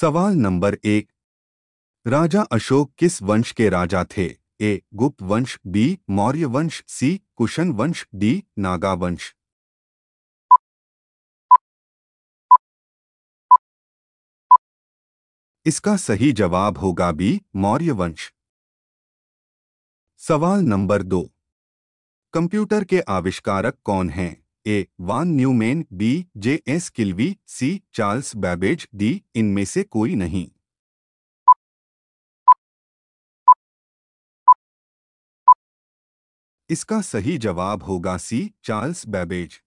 सवाल नंबर एक राजा अशोक किस वंश के राजा थे ए गुप्त वंश बी मौर्य वंश सी कुशन वंश डी नागा वंश इसका सही जवाब होगा बी मौर्य वंश सवाल नंबर दो कंप्यूटर के आविष्कारक कौन हैं A von Neumann B J S Kilby C Charles Babbage D इनमें से कोई नहीं इसका सही जवाब होगा सी चार्ल्स बैबेज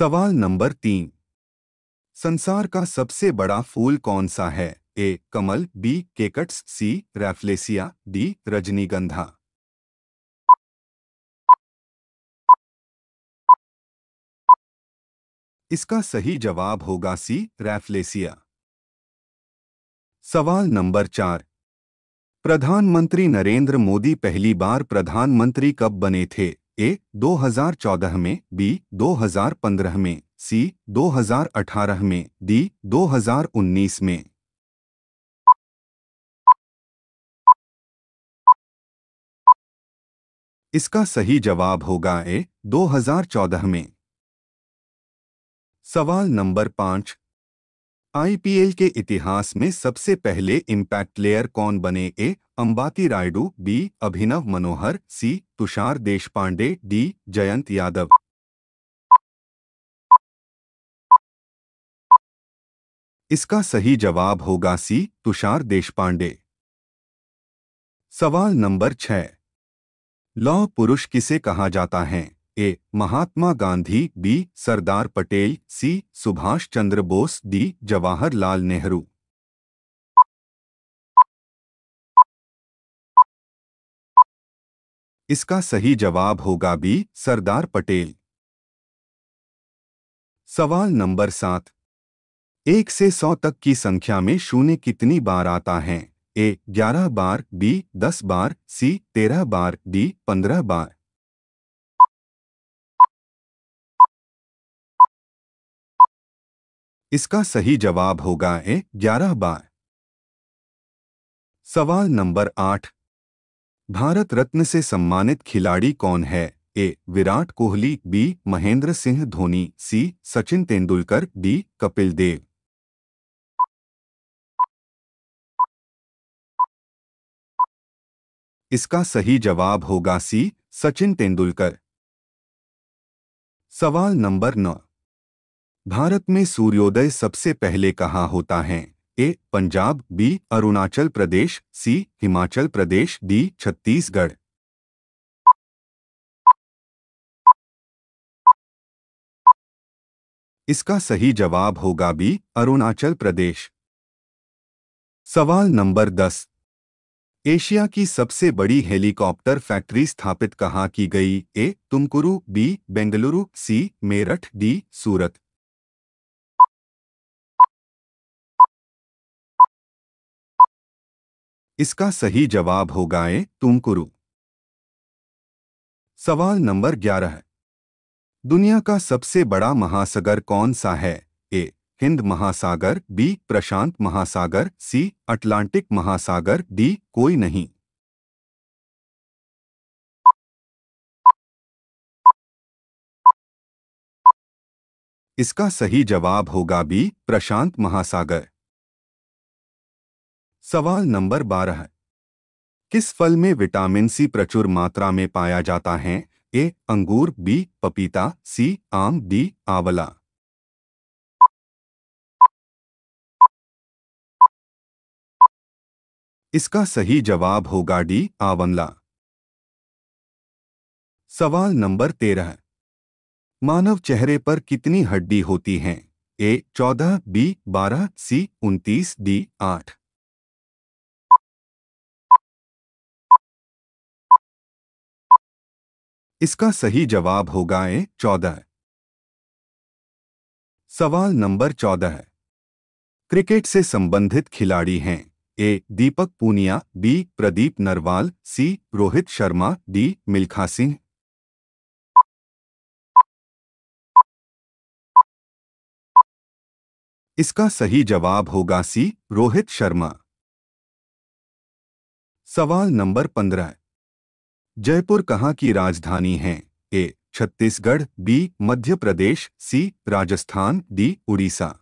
सवाल नंबर तीन संसार का सबसे बड़ा फूल कौन सा है ए कमल B cactus C rafflesia D रजनीगंधा इसका सही जवाब होगा सी रैफलेसिया सवाल नंबर चार प्रधानमंत्री नरेंद्र मोदी पहली बार प्रधानमंत्री कब बने थे ए 2014 में बी 2015 में सी 2018 में डी 2019 में इसका सही जवाब होगा ए 2014 में सवाल नंबर पांच आईपीएल के इतिहास में सबसे पहले इम्पैक्ट प्लेयर कौन बने A Ambati Rayudu B Abhinav Manohar C Tushar Deshpande D Jayant Yadav इसका सही जवाब होगा सी तुषार देशपांडे सवाल नंबर छह लौह पुरुष किसे कहा जाता है A Mahatma Gandhi B Sardar Patel C Subhash Chandra Bose D Jawaharlal Nehru इसका सही जवाब होगा बी सरदार पटेल सवाल नंबर सात एक से सौ तक की संख्या में शून्य कितनी बार आता है ए ग्यारह बार बी दस बार सी तेरह बार डी पंद्रह बार इसका सही जवाब होगा ए ग्यारह बार सवाल नंबर आठ भारत रत्न से सम्मानित खिलाड़ी कौन है A Virat Kohli B Mahendra Singh Dhoni C Sachin Tendulkar D Kapil Dev इसका सही जवाब होगा सी सचिन तेंदुलकर सवाल नंबर नौ भारत में सूर्योदय सबसे पहले कहाँ होता है A Punjab B Arunachal Pradesh C Himachal Pradesh D Chhattisgarh इसका सही जवाब होगा बी अरुणाचल प्रदेश सवाल नंबर दस एशिया की सबसे बड़ी हेलीकॉप्टर फैक्ट्री स्थापित कहाँ की गई A Tumakuru B Bengaluru C Meerut D Surat इसका सही जवाब होगा ए तुमकुरु सवाल नंबर ग्यारह दुनिया का सबसे बड़ा महासागर कौन सा है ए हिंद महासागर बी प्रशांत महासागर सी अटलांटिक महासागर डी कोई नहीं इसका सही जवाब होगा बी प्रशांत महासागर सवाल नंबर बारह किस फल में विटामिन सी प्रचुर मात्रा में पाया जाता है ए अंगूर बी पपीता सी आम डी आंवला इसका सही जवाब होगा डी आंवला सवाल नंबर तेरह मानव चेहरे पर कितनी हड्डी होती हैं ए चौदह बी बारह सी उनतीस डी आठ इसका सही जवाब होगा ए चौदह सवाल नंबर चौदह क्रिकेट से संबंधित खिलाड़ी हैं A Deepak Punia B Pradeep Narwal C Rohit Sharma D Milkha Singh इसका सही जवाब होगा सी रोहित शर्मा सवाल नंबर पंद्रह जयपुर कहाँ की राजधानी है A Chhattisgarh B Madhya Pradesh C Rajasthan D Orissa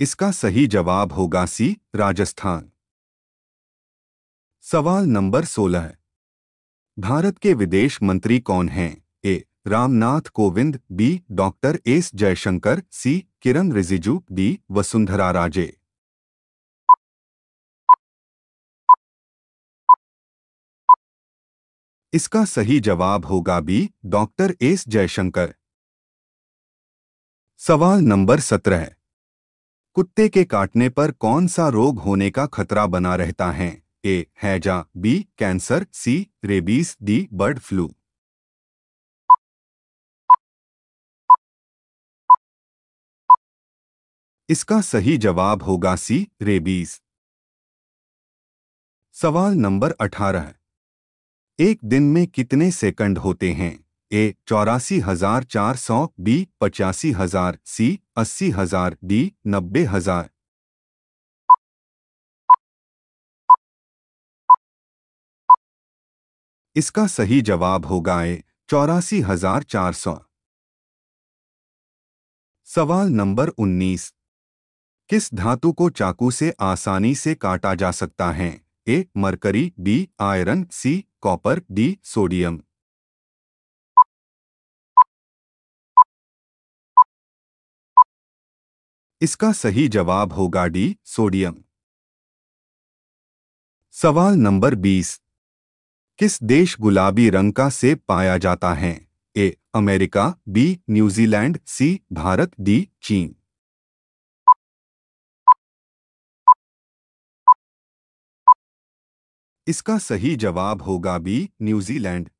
इसका सही जवाब होगा सी राजस्थान सवाल नंबर 16 भारत के विदेश मंत्री कौन हैं A Ramnath Kovind B doctor S Jaishankar C Kiren Rijiju D Vasundhara Raje इसका सही जवाब होगा बी डॉक्टर एस जयशंकर सवाल नंबर सत्रह कुत्ते के काटने पर कौन सा रोग होने का खतरा बना रहता है ए हैजा B cancer C rabies D bird flu इसका सही जवाब होगा सी रेबीज सवाल नंबर अठारह एक दिन में कितने सेकंड होते हैं ए चौरासी हजार चार सौ बी पचासी हजार सी अस्सी हजार डी नब्बे हजार इसका सही जवाब होगा ए चौरासी हजार चार सौ सवाल नंबर उन्नीस किस धातु को चाकू से आसानी से काटा जा सकता है A mercury B iron C copper D sodium इसका सही जवाब होगा डी सोडियम सवाल नंबर 20 किस देश गुलाबी रंग का सेब पाया जाता है A America B New Zealand C Bharat D चीन इसका सही जवाब होगा बी न्यूजीलैंड